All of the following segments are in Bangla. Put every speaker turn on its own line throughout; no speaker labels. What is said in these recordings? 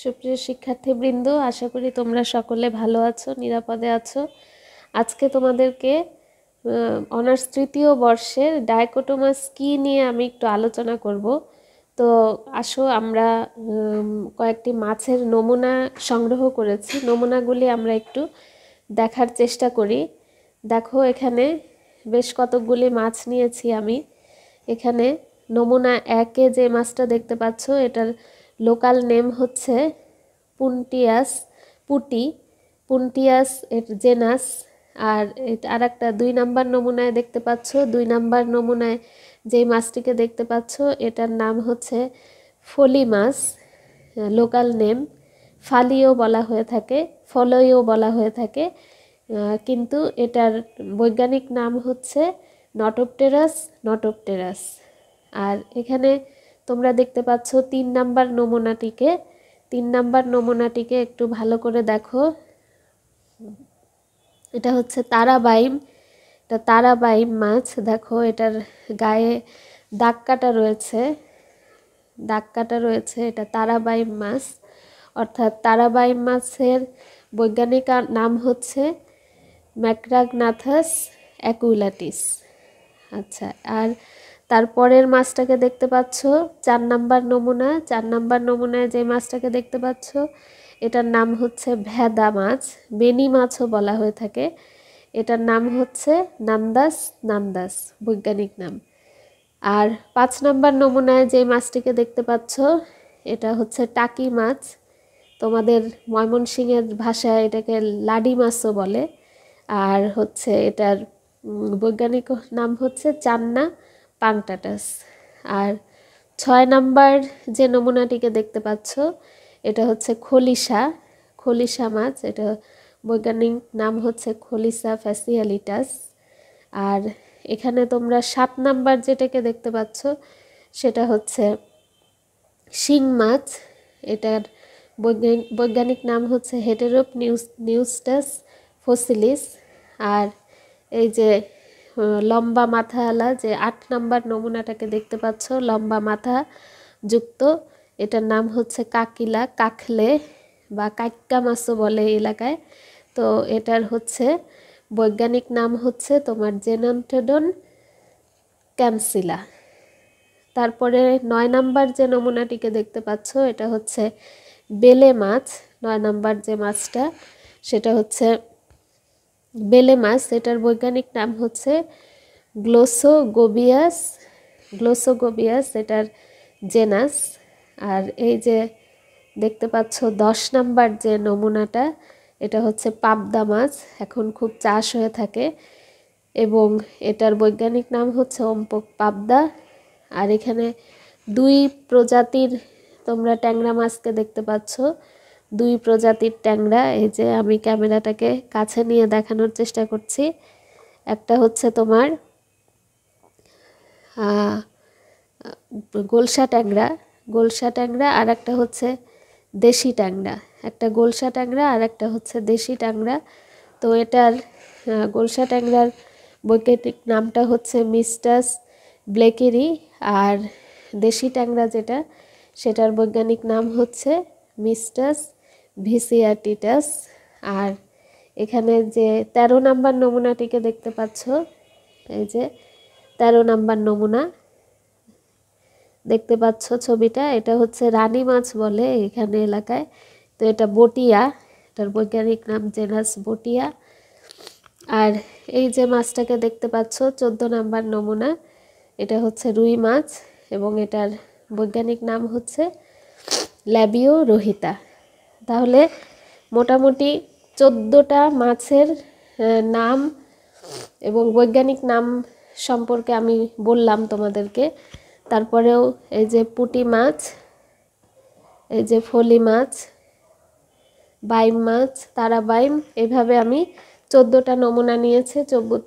সুপ্রিয় শিক্ষার্থীবৃন্দ আশা করি তোমরা সকলে ভালো আছো নিরাপদে আছো আজকে তোমাদেরকে অনার্স তৃতীয় বর্ষের ডায়কোটোমাস কি নিয়ে আমি একটু আলোচনা করব তো আসো আমরা কয়েকটি মাছের নমুনা সংগ্রহ করেছি নমুনাগুলি আমরা একটু দেখার চেষ্টা করি দেখো এখানে বেশ কতকগুলি মাছ নিয়েছি আমি এখানে নমুনা একে যে মাছটা দেখতে পাচ্ছ এটার লোকাল নেম হচ্ছে পুন্টিয়াস পুটি পুন্টিয়াস এর জেনাস আর আর একটা দুই নাম্বার নমুনায় দেখতে পাচ্ছ দুই নাম্বার নমুনায় যেই মাছটিকে দেখতে পাচ্ছ এটার নাম হচ্ছে ফলি মাছ লোকাল নেম ফালিও বলা হয়ে থাকে ফলইও বলা হয়ে থাকে কিন্তু এটার বৈজ্ঞানিক নাম হচ্ছে নটোপটেরাস নটোপটেরাস আর এখানে তোমরা দেখতে পাচ্ছ তিন নাম্বার নমুনাটিকে তিন নাম্বার নমুনাটিকে একটু ভালো করে দেখো এটা হচ্ছে তারাবাইম এটা তারাবাইম মাছ দেখো এটার গায়ে দাগ কাটা রয়েছে দাগ কাটা রয়েছে এটা তারাবাইম মাছ অর্থাৎ তারাবাইম মাছের বৈজ্ঞানিক নাম হচ্ছে ম্যাক্রাগনাথাস অ্যাকুইলাটিস আচ্ছা আর তারপরের মাছটাকে দেখতে পাচ্ছ চার নাম্বার নমুনা চার নাম্বার নমুনায় যে মাছটাকে দেখতে পাচ্ছ এটার নাম হচ্ছে ভেদা মাছ বেনি মাছও বলা হয়ে থাকে এটার নাম হচ্ছে নান্দাস নান্দাস বৈজ্ঞানিক নাম আর পাঁচ নাম্বার নমুনায় যে মাছটিকে দেখতে পাচ্ছ এটা হচ্ছে টাকি মাছ তোমাদের ময়মনসিংহের ভাষায় এটাকে লাডি মাছও বলে আর হচ্ছে এটার বৈজ্ঞানিক নাম হচ্ছে চান্না পাংটাটাস আর ছয় নাম্বার যে নমুনাটিকে দেখতে পাচ্ছ এটা হচ্ছে খলিসা খলিসা মাছ এটা বৈজ্ঞানিক নাম হচ্ছে খলিসা ফ্যাসিয়ালিটাস আর এখানে তোমরা সাত নাম্বার যেটাকে দেখতে পাচ্ছ সেটা হচ্ছে শিং মাছ এটার বৈজ্ঞানিক নাম হচ্ছে হেটেরোপ নিউস নিউস্টাস ফসিলিস আর এই যে লম্বা মাথাওয়ালা যে আট নাম্বার নমুনাটাকে দেখতে পাচ্ছ লম্বা মাথা যুক্ত এটার নাম হচ্ছে কাকিলা কাকলে বা কাক্কা মাছও বলে এলাকায় তো এটার হচ্ছে বৈজ্ঞানিক নাম হচ্ছে তোমার জেনান্টেডন ক্যামসিলা তারপরে নয় নাম্বার যে নমুনাটিকে দেখতে পাচ্ছ এটা হচ্ছে বেলে মাছ নয় নাম্বার যে মাছটা সেটা হচ্ছে বেলে মাছ এটার বৈজ্ঞানিক নাম হচ্ছে গ্লোসোগোবিয়াস গ্লোসোগোবিয়াস এটার জেনাস আর এই যে দেখতে পাচ্ছ দশ নাম্বার যে নমুনাটা এটা হচ্ছে পাবদা মাছ এখন খুব চাষ হয়ে থাকে এবং এটার বৈজ্ঞানিক নাম হচ্ছে অম্পক পাবদা আর এখানে দুই প্রজাতির তোমরা ট্যাংরা মাছকে দেখতে পাচ্ছ দুই প্রজাতির ট্যাংরা এই যে আমি ক্যামেরাটাকে কাছে নিয়ে দেখানোর চেষ্টা করছি একটা হচ্ছে তোমার গোলসা ট্যাংরা গোলসা ট্যাংরা আর একটা হচ্ছে দেশি ট্যাংরা একটা গোলসা ট্যাংরা আর একটা হচ্ছে দেশি ট্যাংরা তো এটার গোলসা ট্যাংরার বৈজ্ঞানিক নামটা হচ্ছে মিস্টাস ব্লেকেরি আর দেশি ট্যাংরা যেটা সেটার বৈজ্ঞানিক নাম হচ্ছে মিস্টাস ভিসিয়া টিটাস আর এখানে যে ১৩ নাম্বার নমুনাটিকে দেখতে পাচ্ছ এই যে ১৩ নাম্বার নমুনা দেখতে পাচ্ছ ছবিটা এটা হচ্ছে রানী মাছ বলে এখানে এলাকায় তো এটা বটিয়া এটার বৈজ্ঞানিক নাম জেনাস বটিয়া আর এই যে মাছটাকে দেখতে পাচ্ছ চোদ্দো নাম্বার নমুনা এটা হচ্ছে রুই মাছ এবং এটার বৈজ্ঞানিক নাম হচ্ছে ল্যাবিও রোহিতা তাহলে মোটামুটি চোদ্দোটা মাছের নাম এবং বৈজ্ঞানিক নাম সম্পর্কে আমি বললাম তোমাদেরকে তারপরেও এই যে পুটি মাছ এই যে ফলি মাছ বাইম মাছ তারা বাইম এইভাবে আমি চোদ্দোটা নমুনা নিয়েছে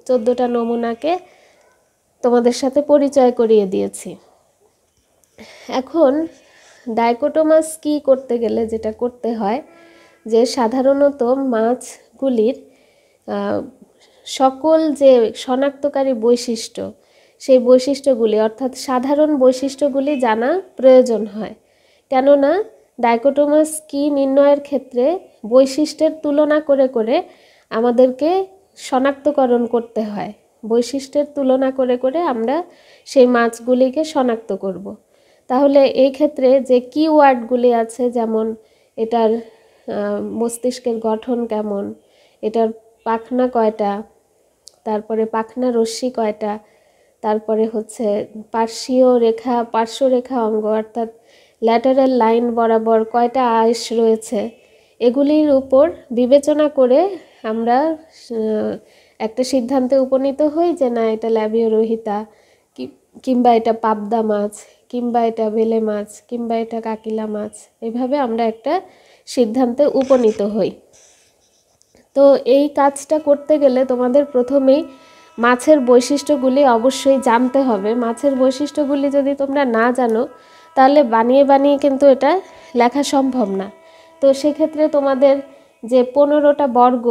চোদ্দোটা নমুনাকে তোমাদের সাথে পরিচয় করিয়ে দিয়েছি এখন ডাইকোটোমাস কি করতে গেলে যেটা করতে হয় যে সাধারণত মাছগুলির সকল যে শনাক্তকারী বৈশিষ্ট্য সেই বৈশিষ্ট্যগুলি অর্থাৎ সাধারণ বৈশিষ্ট্যগুলি জানা প্রয়োজন হয় কেননা ডাইকোটোমাস কি নির্ণয়ের ক্ষেত্রে বৈশিষ্ট্যের তুলনা করে করে আমাদেরকে শনাক্তকরণ করতে হয় বৈশিষ্ট্যের তুলনা করে করে আমরা সেই মাছগুলিকে শনাক্ত করবো তাহলে এই ক্ষেত্রে যে কিওয়ার্ডগুলি আছে যেমন এটার মস্তিষ্কের গঠন কেমন এটার পাখনা কয়টা তারপরে পাখনা রশ্মি কয়টা তারপরে হচ্ছে পার্শ্বীয় রেখা পার্শ্বরেখা অঙ্গ অর্থাৎ ল্যাটারাল লাইন বরাবর কয়টা আয়স রয়েছে এগুলির উপর বিবেচনা করে আমরা একটা সিদ্ধান্তে উপনীত হই যে না এটা ল্যাবিও রহিতা কিংবা এটা পাবদা মাছ কিংবা এটা বেলে মাছ কিংবা এটা কাকিলা মাছ এভাবে আমরা একটা সিদ্ধান্তে উপনীত হই তো এই কাজটা করতে গেলে তোমাদের প্রথমেই মাছের বৈশিষ্ট্যগুলি অবশ্যই জানতে হবে মাছের বৈশিষ্ট্যগুলি যদি তোমরা না জানো তাহলে বানিয়ে বানিয়ে কিন্তু এটা লেখা সম্ভব না তো সেক্ষেত্রে তোমাদের যে পনেরোটা বর্গ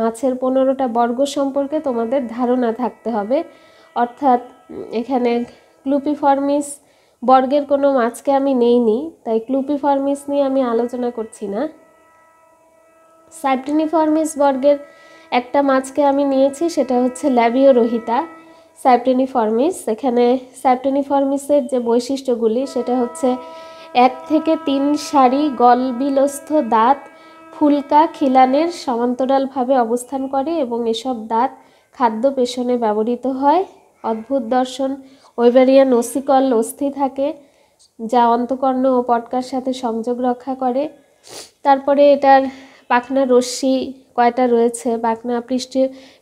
মাছের পনেরোটা বর্গ সম্পর্কে তোমাদের ধারণা থাকতে হবে অর্থাৎ এখানে ক্লুপিফর্মিস বর্গের কোনো মাছকে আমি নেইনি তাই ক্লুপি ফর্মিস নিয়ে আমি আলোচনা করছি না সাইপ্টিনি ফর্মিস বর্গের একটা মাছকে আমি নিয়েছি সেটা হচ্ছে ল্যাবিও রোহিতা সাইপ্টিনি ফর্মিস এখানে সাইপ্টিনি ফার্মিসের যে বৈশিষ্ট্যগুলি সেটা হচ্ছে এক থেকে তিন সারি গলবিলস্থ দাঁত ফুলকা খিলানের সমান্তরালভাবে অবস্থান করে এবং এসব দাঁত খাদ্য পেষণে ব্যবহৃত হয় অদ্ভুত দর্শন ওইভারিয়ান অস্থিকল অস্থি থাকে যা অন্তকর্ণ ও পটকার সাথে সংযোগ রক্ষা করে তারপরে এটার পাখনা রশ্মি কয়টা রয়েছে পাখনা পৃষ্ঠ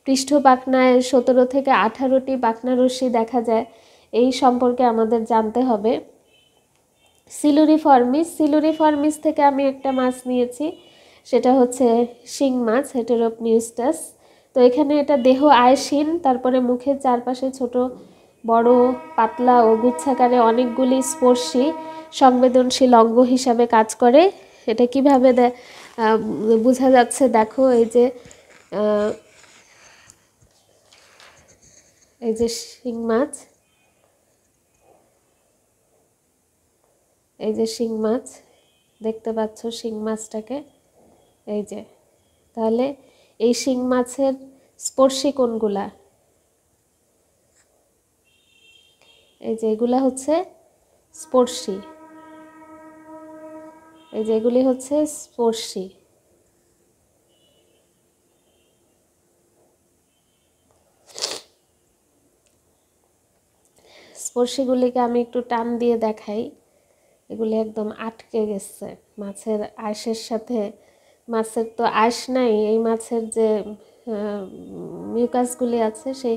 পৃষ্ঠ পাখনায় সতেরো থেকে আঠারোটি পাখনা রশ্মি দেখা যায় এই সম্পর্কে আমাদের জানতে হবে সিলুরি ফর্মিস সিলুরি ফর্মিস থেকে আমি একটা মাছ নিয়েছি সেটা হচ্ছে শিং মাছ হেটেরোপ নিউস্টাস তো এখানে এটা দেহ আয়সীন তারপরে মুখের চারপাশে ছোট বড় পাতলা ও গুচ্ছাকারে অনেকগুলি স্পর্শী সংবেদনশীল অঙ্গ হিসাবে কাজ করে এটা কিভাবে বোঝা যাচ্ছে দেখো এই যে এই যে শিং মাছ এই যে শিং মাছ দেখতে পাচ্ছ শিং মাছটাকে এই যে তাহলে এই শিং মাছের স্পর্শী কোনগুলা এই যে এগুলো হচ্ছে স্পর্শী এই যে এগুলি হচ্ছে স্পর্শী স্পর্শীগুলিকে আমি একটু টান দিয়ে দেখাই এগুলি একদম আটকে গেছে মাছের আঁশের সাথে মাছের তো আঁশ নাই এই মাছের যে মিউকাসগুলি আছে সেই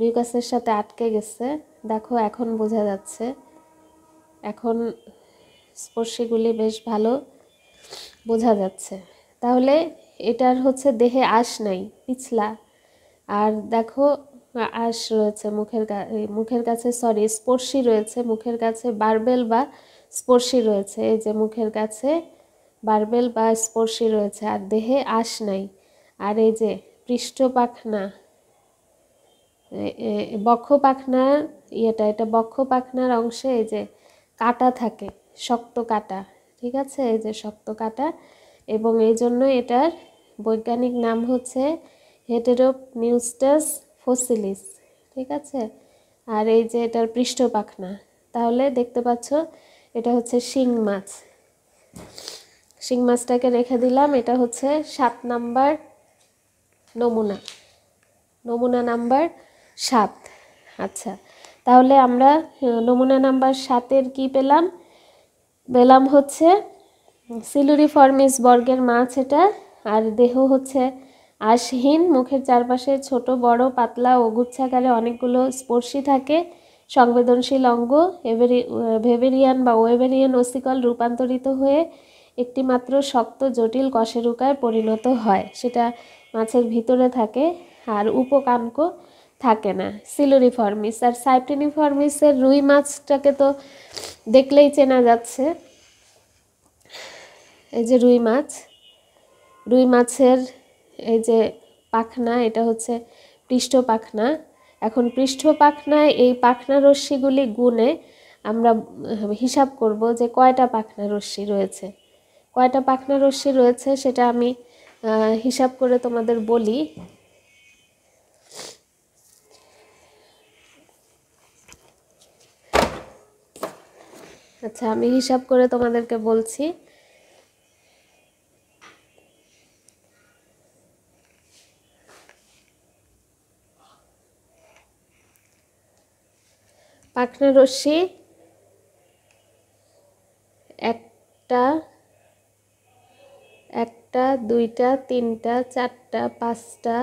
মিউকাসের সাথে আটকে গেছে দেখো এখন বোঝা যাচ্ছে এখন স্পর্শিগুলি বেশ ভালো বোঝা যাচ্ছে তাহলে এটার হচ্ছে দেহে আশ নাই পিছলা আর দেখো আশ রয়েছে মুখের মুখের কাছে সরি স্পর্শী রয়েছে মুখের কাছে বারবেল বা স্পর্শী রয়েছে এই যে মুখের কাছে বারবেল বা স্পর্শী রয়েছে আর দেহে আশ নাই আর এই যে পৃষ্ঠপাখনা বক্ষপাখনার ইয়েটা এটা বক্ষ পাখনার অংশে এই যে কাটা থাকে শক্ত কাটা ঠিক আছে এই যে শক্ত কাটা এবং এই জন্য এটার বৈজ্ঞানিক নাম হচ্ছে হেটেরোপ নিউস্টাস ফসিলিস ঠিক আছে আর এই যে এটার পৃষ্ঠ পাখনা তাহলে দেখতে পাচ্ছ এটা হচ্ছে শিং মাছ শিং মাছটাকে রেখে দিলাম এটা হচ্ছে সাত নাম্বার নমুনা নমুনা নাম্বার সাত আচ্ছা তাহলে আমরা নমুনা নাম্বার সাতের কি পেলাম পেলাম হচ্ছে সিলুরিফর্মিস বর্গের মাছ এটা আর দেহ হচ্ছে আশহীন মুখের চারপাশে ছোট বড় পাতলা ও গুচ্ছাকারে অনেকগুলো স্পর্শী থাকে সংবেদনশীল অঙ্গ এভেরি ভেভেরিয়ান বা ওয়েভেরিয়ান ওসিকল রূপান্তরিত হয়ে একটি মাত্র শক্ত জটিল কশেরুকায় পরিণত হয় সেটা মাছের ভিতরে থাকে আর উপকানক থাকে না সিলোরিফর্মিস আর সাইপ্টিনিফর্মিসের রুই মাছটাকে তো দেখলেই চেনা যাচ্ছে এই যে রুই মাছ রুই মাছের এই যে পাখনা এটা হচ্ছে পৃষ্ঠ পাখনা এখন পৃষ্ঠ পাখনায় এই পাখনা রশ্মিগুলি গুনে আমরা হিসাব করব যে কয়টা পাখনা রশ্মি রয়েছে কয়টা পাখনা রশ্মি রয়েছে সেটা আমি হিসাব করে তোমাদের বলি আচ্ছা আমি হিসাব করে তোমাদেরকে বলছি পাখনা রশ্মি একটা একটা দুইটা তিনটা চারটা পাঁচটা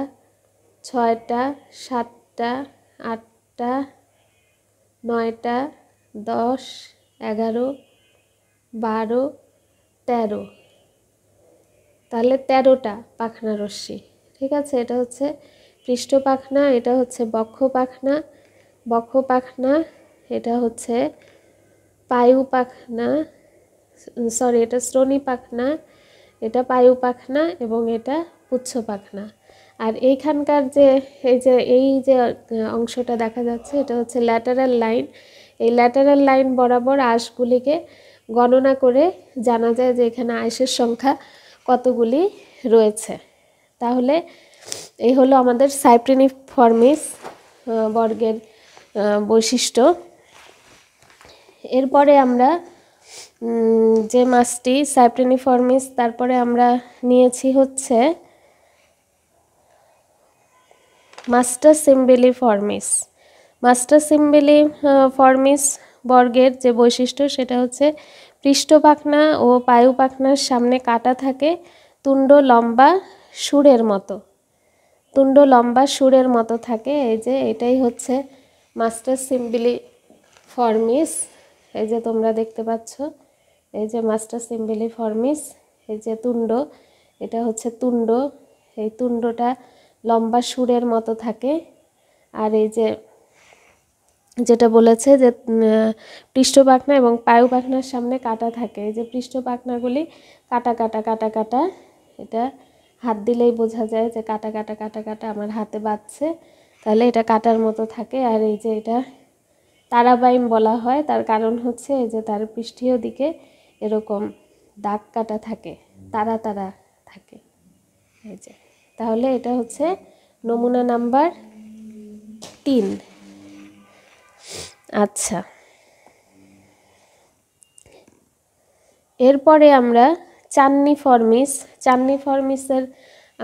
ছয়টা সাতটা আটটা নয়টা দশ এগারো বারো তেরো তাহলে তেরোটা পাখনা রশ্মি ঠিক আছে এটা হচ্ছে পৃষ্ঠ পাখনা এটা হচ্ছে বক্ষ পাখনা বক্ষ পাখনা এটা হচ্ছে পায়ু পাখনা সরি এটা শ্রোণী পাখনা এটা পায়ু পাখনা এবং এটা পুচ্ছ পাখনা আর এইখানকার যে এই যে এই যে অংশটা দেখা যাচ্ছে এটা হচ্ছে ল্যাটারাল লাইন এই ল্যাটারাল লাইন বরাবর আঁশগুলিকে গণনা করে জানা যায় যে এখানে আঁশের সংখ্যা কতগুলি রয়েছে তাহলে এই হলো আমাদের সাইপ্রিনিফর্মিস বর্গের বৈশিষ্ট্য এরপরে আমরা যে মাছটি সাইপ্রিনিফর্মিস তারপরে আমরা নিয়েছি হচ্ছে মাস্টার সিম্বেলিফর্মিস মাস্টার সিম্বেলি ফর্মিস বর্গের যে বৈশিষ্ট্য সেটা হচ্ছে পৃষ্ঠপাখনা ও পায়ু পাখনার সামনে কাটা থাকে তুণ্ড লম্বা সুরের মতো তুণ্ড লম্বা সুরের মতো থাকে এই যে এটাই হচ্ছে মাস্টার সিম্বিলি ফর্মিস এই যে তোমরা দেখতে পাচ্ছ এই যে মাস্টার সিম্বিলি ফর্মিস এই যে তুণ্ড এটা হচ্ছে তুণ্ড এই তুণ্ডটা লম্বা সুরের মতো থাকে আর এই যে যেটা বলেছে যে পৃষ্ঠপাখনা এবং পায়ু পাখনার সামনে কাটা থাকে এই যে পৃষ্ঠপাখনাগুলি কাটা কাটা কাটা কাটা এটা হাত দিলেই বোঝা যায় যে কাটা কাটা কাটা কাটা আমার হাতে বাজছে তাহলে এটা কাটার মতো থাকে আর এই যে এটা তারাবাইম বলা হয় তার কারণ হচ্ছে এই যে তার পৃষ্ঠীয় দিকে এরকম দাগ কাটা থাকে তারা তারা থাকে এই যে তাহলে এটা হচ্ছে নমুনা নাম্বার তিন আচ্ছা এরপরে আমরা চান্নি ফরমিস চান্নি ফরমিসের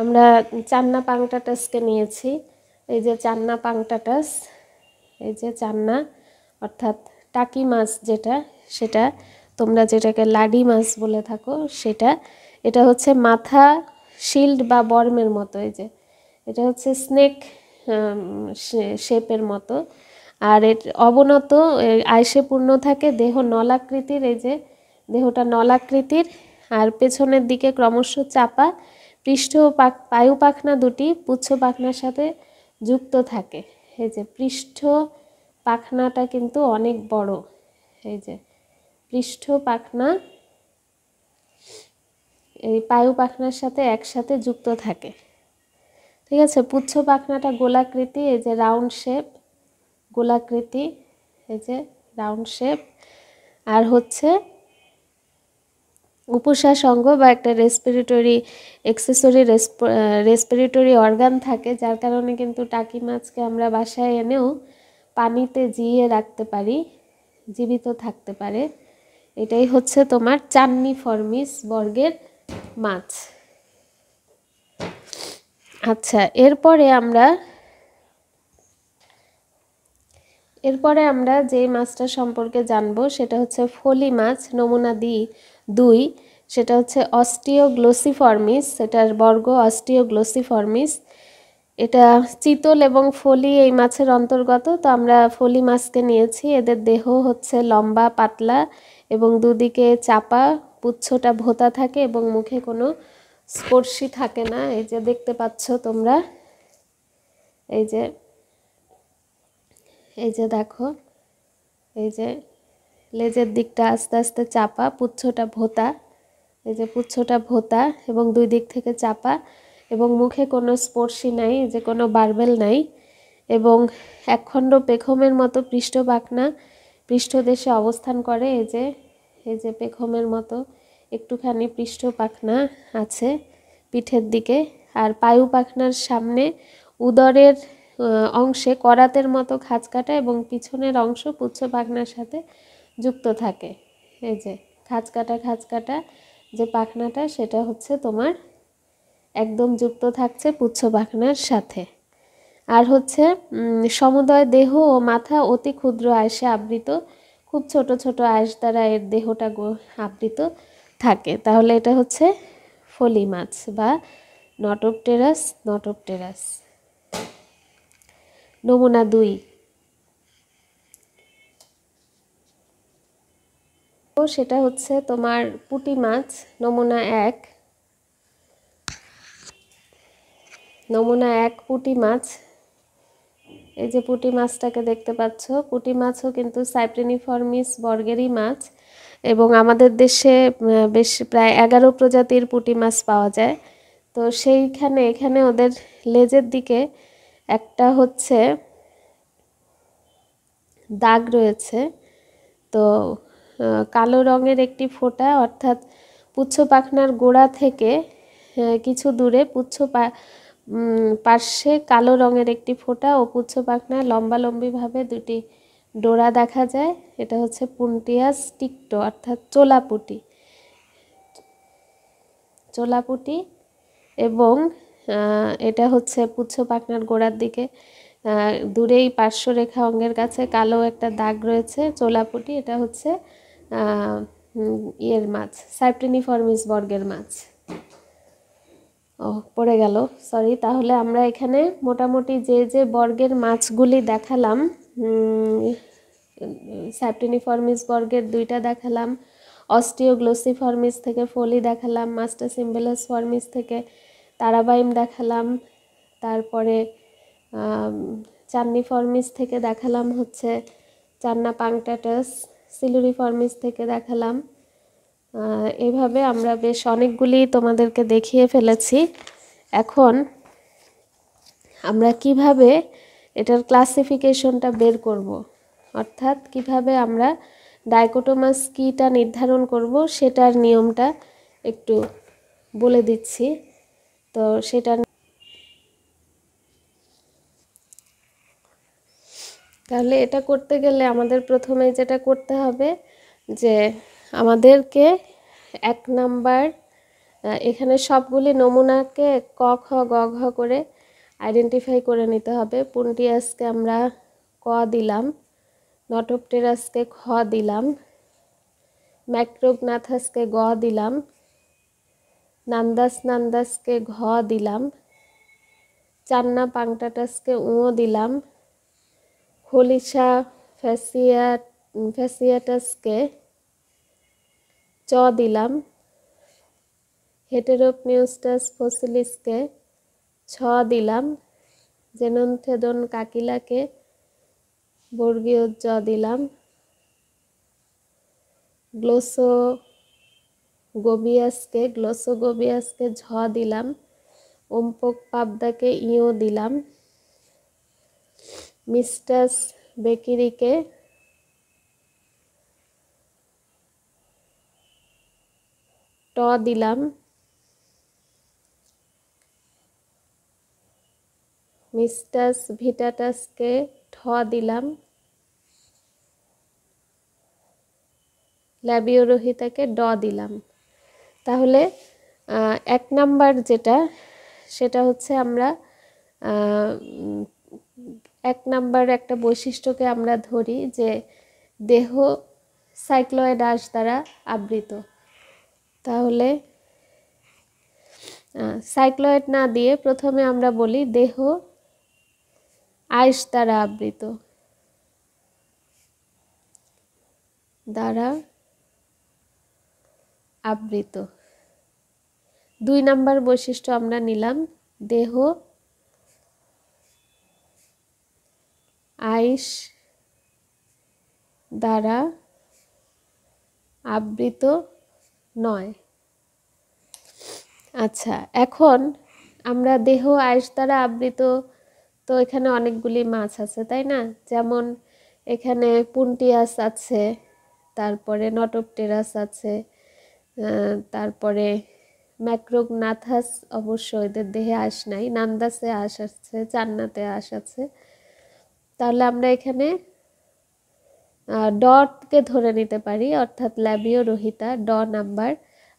আমরা চান্না পাংটাটাসকে নিয়েছি এই যে চান্না পাংটাটাস এই যে চান্না অর্থাৎ টাকি মাছ যেটা সেটা তোমরা যেটাকে লাডি মাছ বলে থাকো সেটা এটা হচ্ছে মাথা শিল্ড বা বর্মের মতো এই যে এটা হচ্ছে স্নেক শেপের মতো আর এর অবনত আয়সে পূর্ণ থাকে দেহ নলাকৃতির এই যে দেহটা নলাকৃতির আর পেছনের দিকে ক্রমশ চাপা পৃষ্ঠ পাক পায়ু পাখনা দুটি পুচ্ছ পাখনার সাথে যুক্ত থাকে এই যে পৃষ্ঠ পাখনাটা কিন্তু অনেক বড় এই যে পৃষ্ঠ পাখনা এই পায়ু পাখনার সাথে একসাথে যুক্ত থাকে ঠিক আছে পুচ্ছ পাখনাটা গোলাকৃতি এই যে রাউন্ড শেপ গোলাকৃতি এই যে রাউন্ড শেপ আর হচ্ছে উপশ্বাস অঙ্গ বা একটা রেসপিরেটরি এক্সেসরি রেসপিরেটরি অর্গান থাকে যার কারণে কিন্তু টাকি মাছকে আমরা বাসায় এনেও পানিতে জিয়ে রাখতে পারি জীবিত থাকতে পারে এটাই হচ্ছে তোমার চান্নি ফর্মিস বর্গের মাছ আচ্ছা এরপরে আমরা এরপরে আমরা যে মাছটা সম্পর্কে জানব সেটা হচ্ছে ফলি মাছ নমুনা দি দুই সেটা হচ্ছে গ্লোসিফর্মিস সেটার বর্গ গ্লোসিফর্মিস এটা চিতল এবং ফলি এই মাছের অন্তর্গত তো আমরা ফলি মাছকে নিয়েছি এদের দেহ হচ্ছে লম্বা পাতলা এবং দুদিকে চাপা পুচ্ছটা ভোতা থাকে এবং মুখে কোনো স্পর্শী থাকে না এই যে দেখতে পাচ্ছ তোমরা এই যে এই যে দেখো এই যে লেজের দিকটা আস্তে আস্তে চাপা পুচ্ছটা ভোতা এই যে পুচ্ছটা ভোতা এবং দুই দিক থেকে চাপা এবং মুখে কোনো স্পর্শী নাই যে কোনো বারবেল নাই এবং একখণ্ড পেখমের মতো পৃষ্ঠবাকনা পৃষ্ঠদেশে অবস্থান করে এই যে এই যে পেখমের মতো একটুখানি পৃষ্ঠ পাখনা আছে পিঠের দিকে আর পায়ু পাখনার সামনে উদরের অংশে করাতের মতো খাঁজ কাটা এবং পিছনের অংশ পুচ্ছ পাখনার সাথে যুক্ত থাকে এই যে খাঁজ কাটা খাঁজ কাটা যে পাখনাটা সেটা হচ্ছে তোমার একদম যুক্ত থাকছে পুচ্ছ পাখনার সাথে আর হচ্ছে সমুদয় দেহ ও মাথা অতি ক্ষুদ্র আয়সে আবৃত খুব ছোট ছোট আয়স দ্বারা এর দেহটা আবৃত থাকে তাহলে এটা হচ্ছে ফলি মাছ বা টেরাস নটক টেরাস নমুনা দুই ও সেটা হচ্ছে তোমার পুটি মাছ নমুনা এক নমুনা এক পুটি মাছ এই যে পুটি মাছটাকে দেখতে পাচ্ছ পুটি মাছও কিন্তু সাইপ্রেনিফর্মিস বর্গেরই মাছ এবং আমাদের দেশে বেশ প্রায় এগারো প্রজাতির পুটি মাছ পাওয়া যায় তো সেইখানে এখানে ওদের লেজের দিকে একটা হচ্ছে দাগ রয়েছে তো কালো রঙের একটি ফোঁটা অর্থাৎ পুচ্ছ পাখনার গোড়া থেকে কিছু দূরে পুচ্ছ পার্শ্বে কালো রঙের একটি ফোঁটা ও পুচ্ছ পাখনায় লম্বালম্বিভাবে দুটি ডোরা দেখা যায় এটা হচ্ছে পুন্টিয়াস টিকটো অর্থাৎ চোলাপুটি চোলাপুটি এবং এটা হচ্ছে পুচ্ছ পাখনার গোড়ার দিকে দূরেই পার্শ্বরেখা অঙ্গের কাছে কালো একটা দাগ রয়েছে চোলাপুটি এটা হচ্ছে ইয়ের মাছ সাইপ্টিনিফর্মিস বর্গের মাছ ও পড়ে গেল সরি তাহলে আমরা এখানে মোটামুটি যে যে বর্গের মাছগুলি দেখালাম স্যাপটিনিফর্মিস বর্গের দুইটা দেখালাম অস্টিওগ্লোসিফর্মিস থেকে ফলি দেখালাম মাস্টার সিম্বেলাস ফর্মিস থেকে তারাবাইম দেখালাম তারপরে চান্নি ফর্মিস থেকে দেখালাম হচ্ছে চান্না পাংটাটাস সিলুরি ফর্মিস থেকে দেখালাম এভাবে আমরা বেশ অনেকগুলি তোমাদেরকে দেখিয়ে ফেলেছি এখন আমরা কিভাবে এটার ক্লাসিফিকেশনটা বের করব। অর্থাৎ কিভাবে আমরা ডাইকোটোমাস কীটা নির্ধারণ করব সেটার নিয়মটা একটু বলে দিচ্ছি তো সেটা তাহলে এটা করতে গেলে আমাদের প্রথমে যেটা করতে হবে যে আমাদেরকে এক নাম্বার এখানে সবগুলি নমুনাকে ক খ গ ঘ করে আইডেন্টিফাই করে নিতে হবে পুন্টিয়াসকে আমরা ক দিলাম নটপটেরাসকে খ দিলাম ম্যাক্রোগনাথাসকে গ দিলাম নান্দাস নান্দাসকে ঘ দিলাম চান্না পাংটাটাসকে উঁ দিলাম হলিসা ফ্যাসিয়া ফ্যাসিয়াটাসকে চ দিলাম হেটেরোপনিউস্টাস ফসিলিসকে ছ দিলাম জেনন্থেদন কাকিলাকে বর্গীয় জ দিলাম গ্লোসো গোবিয়াসকে গ্লোসোগোবিয়াসকে ঝ দিলাম ওম্পক পাবদাকে ইও দিলাম মিস্টাস বেকিরিকে ট দিলাম মিস্টাস ভিটাটাসকে ঠ দিলাম ল্যাবিওরোহিতাকে ড দিলাম তাহলে এক নাম্বার যেটা সেটা হচ্ছে আমরা এক নাম্বার একটা বৈশিষ্ট্যকে আমরা ধরি যে দেহ সাইক্লয়েড আশ দ্বারা আবৃত তাহলে সাইক্লয়েড না দিয়ে প্রথমে আমরা বলি দেহ আয়স দ্বারা আবৃত দ্বারা আবৃত দুই নাম্বার বৈশিষ্ট্য আমরা নিলাম দেহ আইস দ্বারা আবৃত নয় আচ্ছা এখন আমরা দেহ আইস দ্বারা আবৃত তো এখানে অনেকগুলি মাছ আছে তাই না যেমন এখানে পুন্টিয়াস আছে তারপরে নটপটেরাস আছে তারপরে নাথাস অবশ্য এদের দেহে আস নাই নান্দাসে আস আছে চান্নাতে আস আছে তাহলে আমরা এখানে ডটকে ধরে নিতে পারি অর্থাৎ ল্যাবিও রোহিতা ড নাম্বার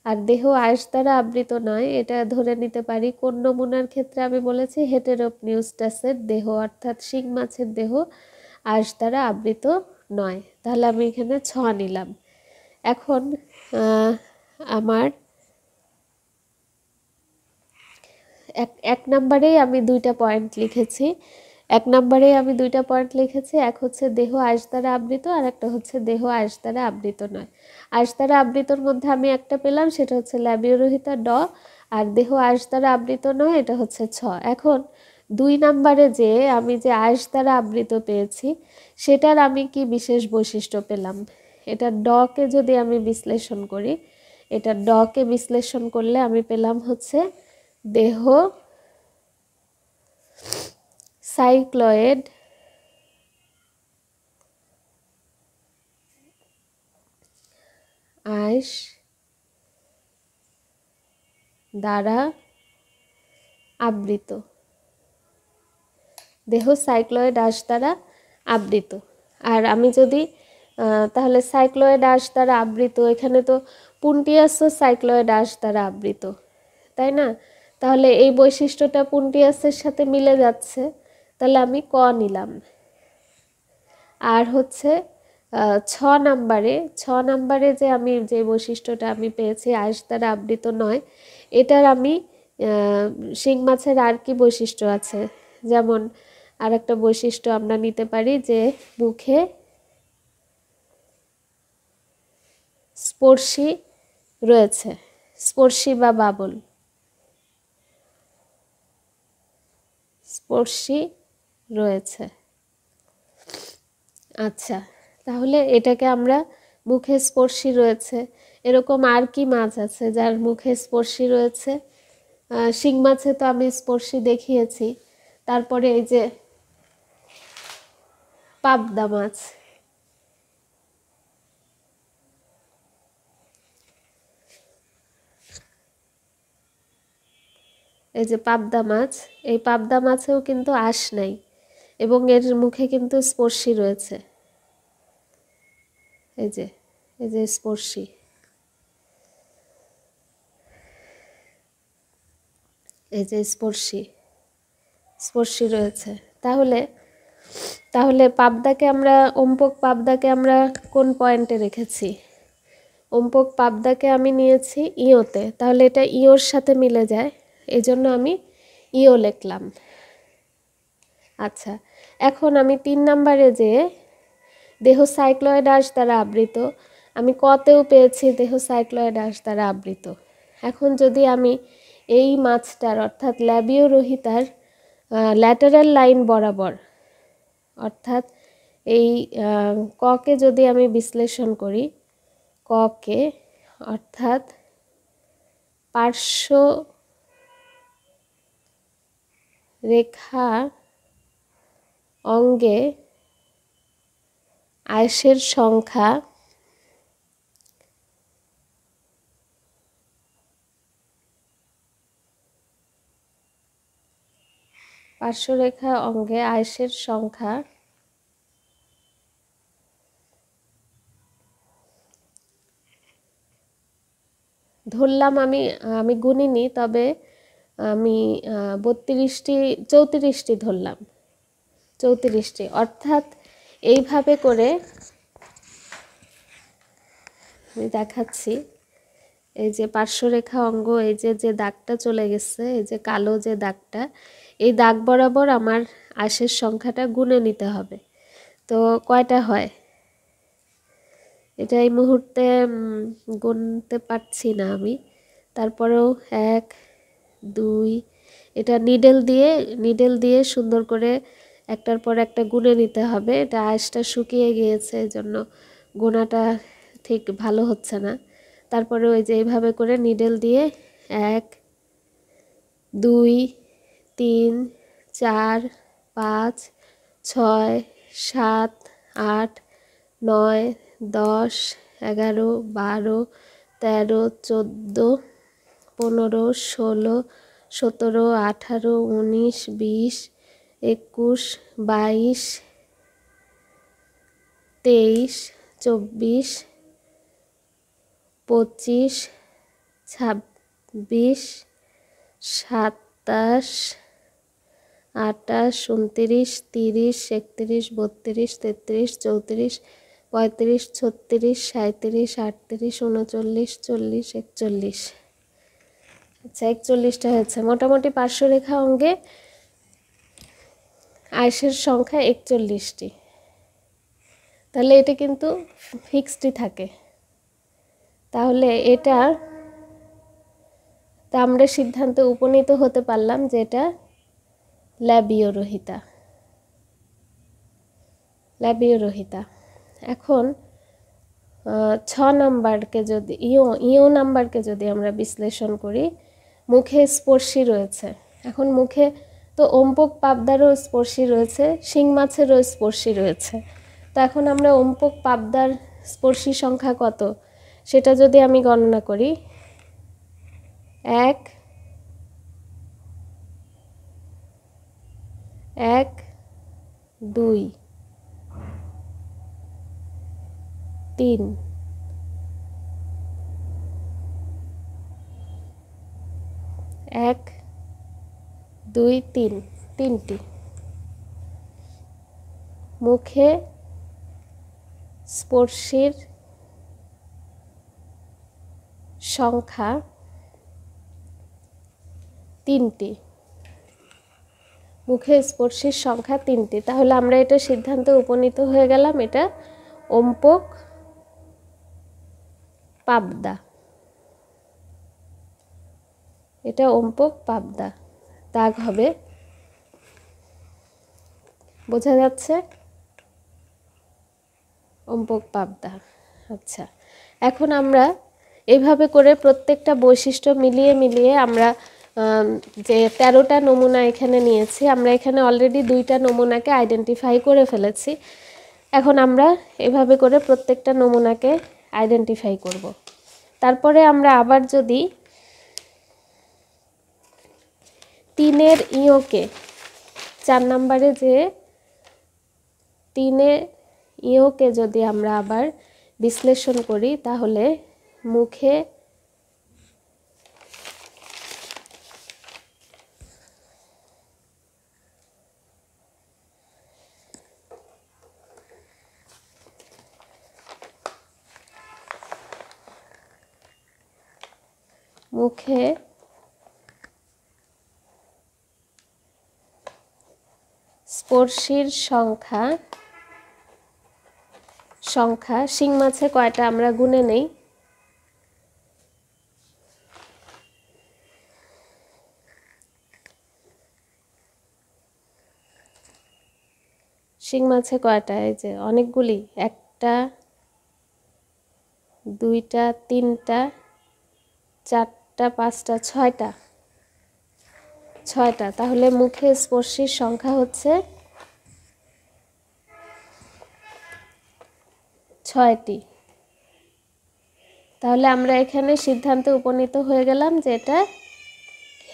আর দেহ আয়স দ্বারা আবৃত নয় এটা ধরে নিতে পারি কোন নমুনার ক্ষেত্রে আমি বলেছি নিউস্টাসের দেহ অর্থাৎ শিং মাছের দেহ আয়স দ্বারা আবৃত নয় তাহলে আমি এখানে ছ নিলাম এখন আমার এক এক নম্বরে আমি দুইটা পয়েন্ট লিখেছি এক নম্বরে আমি দুইটা পয়েন্ট লিখেছি এক হচ্ছে দেহ আশ দ্বারা আবৃত আর একটা হচ্ছে দেহ আশ দ্বারা আবৃত নয় আশ দ্বারা আবৃতর মধ্যে আমি একটা পেলাম সেটা হচ্ছে ল্যাবিওরোহিতা ড আর দেহ আশ দ্বারা আবৃত নয় এটা হচ্ছে ছ এখন দুই নাম্বারে যে আমি যে আশ দ্বারা আবৃত পেয়েছি সেটার আমি কি বিশেষ বৈশিষ্ট্য পেলাম এটা ডকে যদি আমি বিশ্লেষণ করি এটা ডকে বিশ্লেষণ করলে আমি পেলাম হচ্ছে দেহ সাইক্লয়েড আইস দ্বারা আবৃত দেহ সাইক্লয়েড আস দ্বারা আবৃত আর আমি যদি তাহলে সাইক্লয়েড আস দ্বারা আবৃত এখানে তো পুন্টিয়াস সাইক্লয়েড আশ দ্বারা আবৃত তাই না তাহলে এই বৈশিষ্ট্যটা পুন্টিয়াসের সাথে মিলে যাচ্ছে তাহলে আমি ক নিলাম আর হচ্ছে ছ নাম্বারে ছ নাম্বারে যে আমি যে বৈশিষ্ট্যটা আমি পেয়েছি আয়স দ্বারা আবৃত নয় এটার আমি শিং মাছের আর কি বৈশিষ্ট্য আছে যেমন আর একটা বৈশিষ্ট্য আমরা নিতে পারি যে মুখে স্পর্শী রয়েছে স্পর্শী বা বাবল স্পর্শী রয়েছে আচ্ছা তাহলে এটাকে আমরা মুখে স্পর্শী রয়েছে এরকম আর কি মাছ আছে যার মুখে স্পর্শী রয়েছে শিং মাছে তো আমি স্পর্শী দেখিয়েছি তারপরে এই যে পাবদা মাছ এই যে পাবদা মাছ এই পাবদা মাছেও কিন্তু আঁশ নাই এবং এর মুখে কিন্তু স্পর্শী রয়েছে এই যে এই যে স্পর্শী এই যে স্পর্শী স্পর্শী রয়েছে তাহলে তাহলে পাবদাকে আমরা ওম্পক পাবদাকে আমরা কোন পয়েন্টে রেখেছি ওম্পক পাবদাকে আমি নিয়েছি ইয়োতে তাহলে এটা ইয়োর সাথে মিলে যায় এজন্য আমি ইও লিখলাম আচ্ছা এখন আমি তিন নাম্বারে যে দেহ সাইক্লয়েড আস দ্বারা আবৃত আমি কতেও পেয়েছি দেহ সাইক্লয়েড আস দ্বারা আবৃত এখন যদি আমি এই মাছটার অর্থাৎ ল্যাবিও রোহিতার ল্যাটারাল লাইন বরাবর অর্থাৎ এই ককে যদি আমি বিশ্লেষণ করি ককে অর্থাৎ পার্শ্ব রেখা অঙ্গে আয়সের সংখ্যা পার্শ্বরেখা অঙ্গে আয়সের সংখ্যা ধরলাম আমি আমি গুনিনি তবে আমি বত্রিশটি চৌত্রিশটি ধরলাম চৌত্রিশটি অর্থাৎ এইভাবে করে আমি দেখাচ্ছি এই যে পার্শ্বরেখা অঙ্গ এই যে যে দাগটা চলে গেছে এই যে কালো যে দাগটা এই দাগ বরাবর আমার আশের সংখ্যাটা গুনে নিতে হবে তো কয়টা হয় এটা এই মুহূর্তে গুনতে পারছি না আমি তারপরেও এক দুই এটা নিডেল দিয়ে নিডেল দিয়ে সুন্দর করে একটার পর একটা গুনে নিতে হবে এটা আয়েসটা শুকিয়ে গিয়েছে জন্য গোনাটা ঠিক ভালো হচ্ছে না তারপরে ওই যে এইভাবে করে নিডেল দিয়ে এক দুই তিন চার পাঁচ ছয় সাত আট নয় দশ এগারো বারো তেরো চোদ্দো পনেরো ষোলো সতেরো আঠারো উনিশ বিশ একুশ বাইশ তেইশ চব্বিশ পঁচিশ ছাব্বিশ সাতাশ আটাশ উনত্রিশ তিরিশ একত্রিশ বত্রিশ তেত্রিশ চৌত্রিশ পঁয়ত্রিশ ছত্রিশ সাঁত্রিশ আটত্রিশ উনচল্লিশ চল্লিশ একচল্লিশ আচ্ছা একচল্লিশটা হয়েছে মোটামুটি পাঁচশো রেখা অঙ্গে আয়সের সংখ্যা একচল্লিশটি তাহলে এটা কিন্তু ফিক্সডই থাকে তাহলে এটা তা আমরা সিদ্ধান্তে উপনীত হতে পারলাম যে এটা ল্যাবিও রহিতা ল্যাবিও রহিতা এখন ছ নাম্বারকে যদি ইও ইও নাম্বারকে যদি আমরা বিশ্লেষণ করি মুখে স্পর্শী রয়েছে এখন মুখে তো অম্পক পাবদারও স্পর্শী রয়েছে শিং মাছেরও স্পর্শী রয়েছে তো এখন আমরা ওম্পক পাবদার স্পর্শী সংখ্যা কত সেটা যদি আমি গণনা করি এক এক দুই তিন এক দুই তিন তিনটি মুখে স্পর্শের সংখ্যা তিনটি মুখে স্পর্শের সংখ্যা তিনটি তাহলে আমরা এটা সিদ্ধান্তে উপনীত হয়ে গেলাম এটা ওম্পক পাবদা এটা ওম্পক পাবদা দাগ হবে বোঝা যাচ্ছে অম্পক পাবদা আচ্ছা এখন আমরা এভাবে করে প্রত্যেকটা বৈশিষ্ট্য মিলিয়ে মিলিয়ে আমরা যে তেরোটা নমুনা এখানে নিয়েছি আমরা এখানে অলরেডি দুইটা নমুনাকে আইডেন্টিফাই করে ফেলেছি এখন আমরা এভাবে করে প্রত্যেকটা নমুনাকে আইডেন্টিফাই করব তারপরে আমরা আবার যদি তিনের ইয়োকে চার নাম্বারে যে তিনের ইয়োকে যদি আমরা আবার বিশ্লেষণ করি তাহলে মুখে মুখে কর্ষির সংখ্যা সংখ্যা শিং মাছে কয়টা আমরা গুনে নেই শিং মাছে কয়টা এই যে অনেকগুলি একটা দুইটা তিনটা চারটা পাঁচটা ছয়টা ছয়টা তাহলে মুখে স্পর্শীর সংখ্যা হচ্ছে ছয়টি তাহলে আমরা এখানে সিদ্ধান্তে উপনীত হয়ে গেলাম যে এটা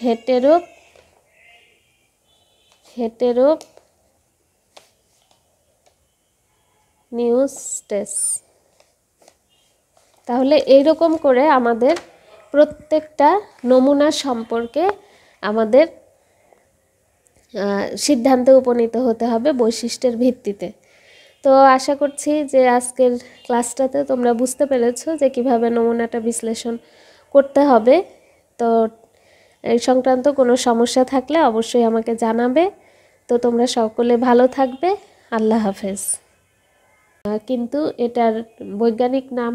হেটেরোপ হেটেরোপ নিউস্টেস তাহলে এইরকম করে আমাদের প্রত্যেকটা নমুনা সম্পর্কে আমাদের সিদ্ধান্তে উপনীত হতে হবে বৈশিষ্ট্যের ভিত্তিতে তো আশা করছি যে আজকের ক্লাসটাতে তোমরা বুঝতে পেরেছ যে কিভাবে নমুনাটা বিশ্লেষণ করতে হবে তো এই সংক্রান্ত কোনো সমস্যা থাকলে অবশ্যই আমাকে জানাবে তো তোমরা সকলে ভালো থাকবে আল্লাহ হাফেজ কিন্তু এটার বৈজ্ঞানিক নাম